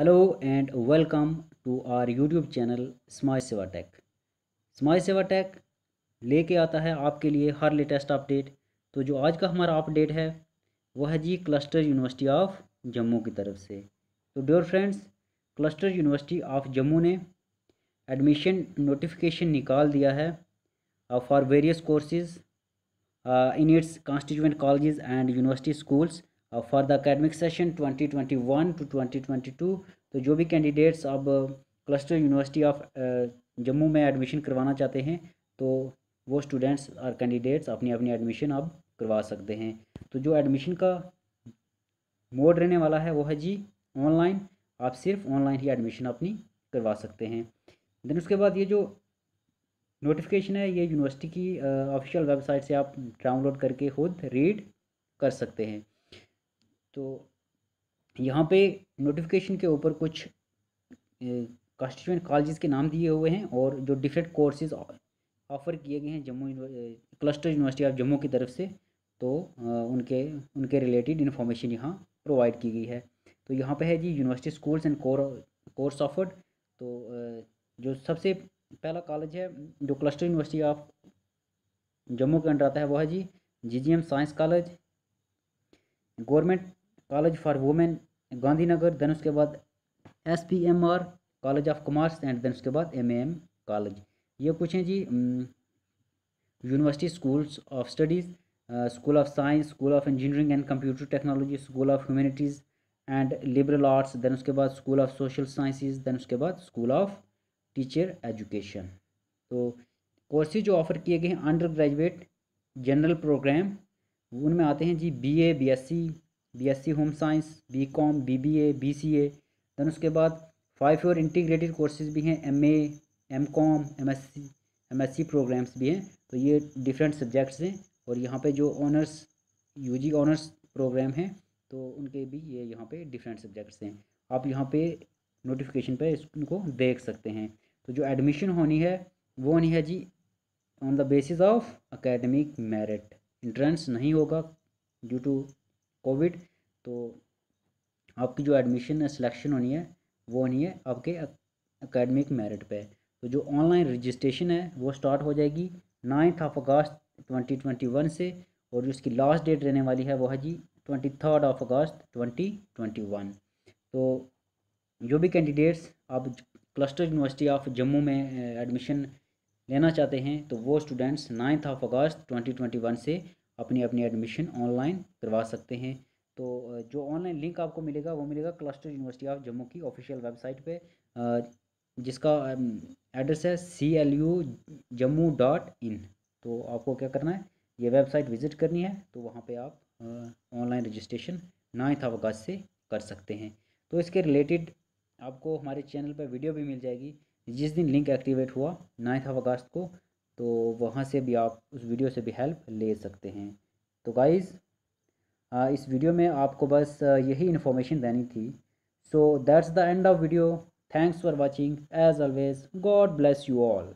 hello and welcome to our YouTube channel Smile Seva tech Smile सेवा take लेके आता है आपके लिए हर लेटेस्ट अपडेट तो जो आज का हमारा अपडेट है वह है जी क्लस्टर यूनिवर्सिटी ऑफ जम्मू की तरफ से तो dear friends cluster university of Jammu ने एडमिशन नोटिफिकेशन निकाल दिया है for various courses in its constituent college and university schools for the academic session 2021 to 2022 तो जो भी कैंडिडेट्स अब क्लस्टर यूनिवर्सिटी ऑफ जम्मू में एडमिशन करवाना चाहते हैं तो वो स्टूडेंट्स और कैंडिडेट्स अपनी अपनी एडमिशन अब करवा सकते हैं तो जो एडमिशन का मोड रहने वाला है वो है जी ऑनलाइन आप सिर्फ ऑनलाइन ही एडमिशन अपनी करवा सकते हैं देन उसके बाद ये जो नोटिफिकेशन है ये यूनिवर्सिटी की ऑफिशियल uh, वेबसाइट से आप डाउनलोड करके खुद रीड कर सकते हैं तो यहाँ पे नोटिफिकेशन के ऊपर कुछ कॉन्स्टिट्यूंट कॉलेजेस के नाम दिए हुए हैं और जो डिफरेंट कोर्सेज ऑफ़र किए गए हैं Jammu cluster university of Jammu की तरफ से तो उनके उनके रिलेटेड इन्फॉर्मेशन यहाँ प्रोवाइड की गई है तो यहाँ पे है जी university schools and core course offered तो जो सबसे पहला कॉलेज है जो क्लस्टर यूनिवर्सिटी ऑफ जम्मू के अंडर आता है वह है जी G G M science college government college for women Gandhinagar then उसके बाद S P M R college of commerce and then उसके बाद एम ए एम कॉलेज ये कुछ हैं जी university schools of studies school of science school of engineering and computer technology school of humanities and liberal arts then उसके बाद school of social sciences then उसके बाद स्कूल ऑफ टीचर एजुकेशन तो courses जो ऑफ़र किए गए हैं under graduate general programme उनमें आते हैं जी BA BSc B S C BSc home science BCom BBA BCA then उसके बाद फाइव ईयर इंटीग्रेटेड कोर्सेज भी हैं MA MCom MSc MSc programs भी हैं तो ये डिफरेंट सब्जेक्ट्स हैं और यहाँ पे जो ऑनर्स यूजी ऑनर्स प्रोग्राम हैं तो उनके भी ये यहाँ पे डिफरेंट सब्जेक्ट्स हैं आप यहाँ पे नोटिफिकेशन पर इसको देख सकते हैं तो जो एडमिशन होनी है वो होनी है जी on the basis of academic merit entrance नहीं होगा ड्यू टू कोविड तो आपकी जो एडमिशन सिलेक्शन होनी है वो होनी है आपके एकेडमिक मेरिट पे तो जो ऑनलाइन रजिस्ट्रेशन है वो स्टार्ट हो जाएगी ninth of August twenty twenty one से और जो उसकी लास्ट डेट रहने वाली है वो है जी twenty third of August twenty twenty one तो जो भी कैंडिडेट्स आप क्लस्टर यूनिवर्सिटी ऑफ जम्मू में एडमिशन eh, लेना चाहते हैं तो वो students ninth of August twenty twenty one से अपनी अपनी एडमिशन ऑनलाइन करवा सकते हैं तो जो ऑनलाइन लिंक आपको मिलेगा वो मिलेगा क्लस्टर यूनिवर्सिटी ऑफ जम्मू की ऑफिशियल वेबसाइट पे जिसका एड्रेस है C L U Jammu dot in तो आपको क्या करना है ये वेबसाइट विज़िट करनी है तो वहाँ पे आप ऑनलाइन रजिस्ट्रेशन नाइन्थ अवकाश से कर सकते हैं तो इसके रिलेटेड आपको हमारे चैनल पर वीडियो भी मिल जाएगी जिस दिन लिंक एक्टिवेट हुआ नाइन्थ अगस्त को तो वहाँ से भी आप उस वीडियो से भी हेल्प ले सकते हैं तो गाइज़ इस वीडियो में आपको बस यही इन्फॉर्मेशन देनी थी so that's the end of video thanks for watching as always God bless you all